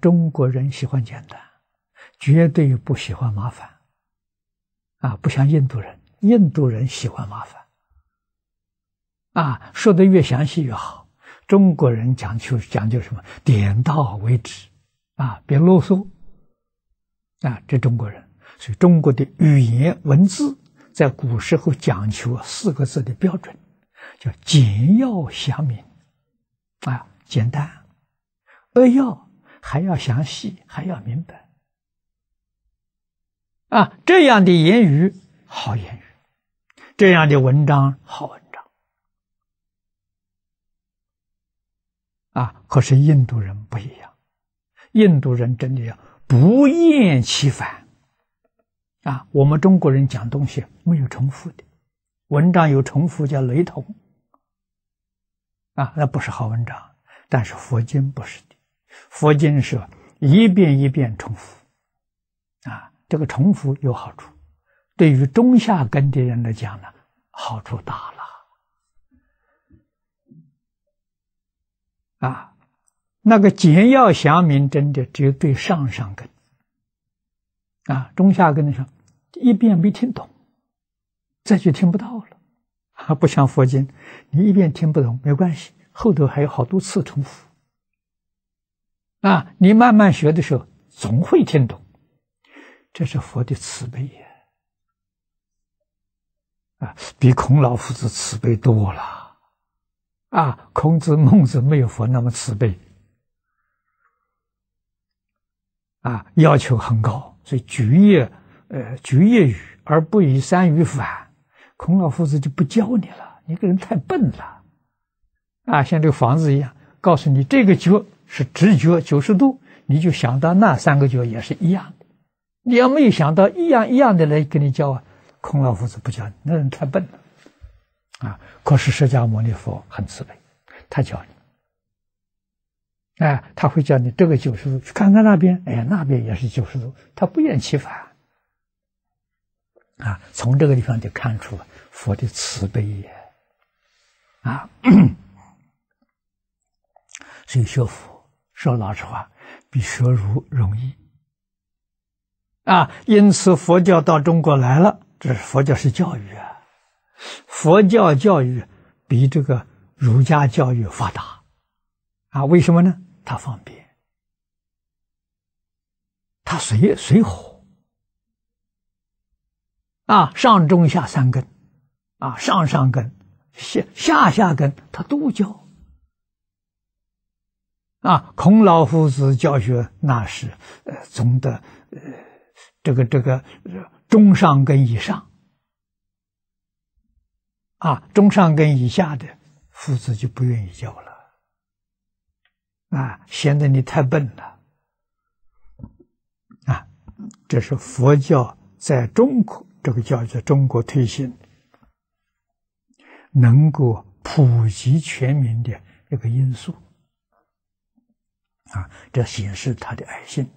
中国人喜欢简单，绝对不喜欢麻烦，啊，不像印度人，印度人喜欢麻烦，啊，说的越详细越好。中国人讲究讲究什么？点到为止，啊，别啰嗦，啊，这中国人。所以中国的语言文字在古时候讲求四个字的标准，叫简要详明，啊，简单，扼要。还要详细，还要明白啊！这样的言语好言语，这样的文章好文章啊！可是印度人不一样，印度人真的要不厌其烦啊！我们中国人讲东西没有重复的，文章有重复叫雷同啊，那不是好文章。但是佛经不是。佛经是一遍一遍重复，啊，这个重复有好处，对于中下根的人来讲呢，好处大了，啊，那个简要详明真的只有对上上根，啊，中下根上一遍没听懂，再去听不到了，啊，不像佛经，你一遍听不懂没关系，后头还有好多次重复。啊，你慢慢学的时候总会听懂，这是佛的慈悲呀！啊，比孔老夫子慈悲多了，啊，孔子、孟子没有佛那么慈悲，啊，要求很高，所以举业，呃，举业语而不以三语反，孔老夫子就不教你了，一个人太笨了，啊，像这个房子一样，告诉你这个举。是直觉九十度，你就想到那三个角也是一样。的。你要没有想到一样一样的来跟你教啊，孔老夫子不教，那人太笨了啊。可是释迦牟尼佛很慈悲，他教你，哎，他会叫你这个九十度，去看看那边，哎，那边也是九十度，他不厌其烦啊。从这个地方就看出佛的慈悲也啊，所以学佛。说老实话，比学儒容易啊！因此佛教到中国来了，这是佛教是教育啊。佛教教育比这个儒家教育发达啊？为什么呢？它方便，它随随火啊！上中下三根啊，上上根、下下下根，它都教。啊，孔老夫子教学那是呃，总的呃，这个这个中上根以上，啊，中上根以下的夫子就不愿意教了，啊，显得你太笨了，啊，这是佛教在中国这个教育在中国推行能够普及全民的一个因素。这显示他的爱心。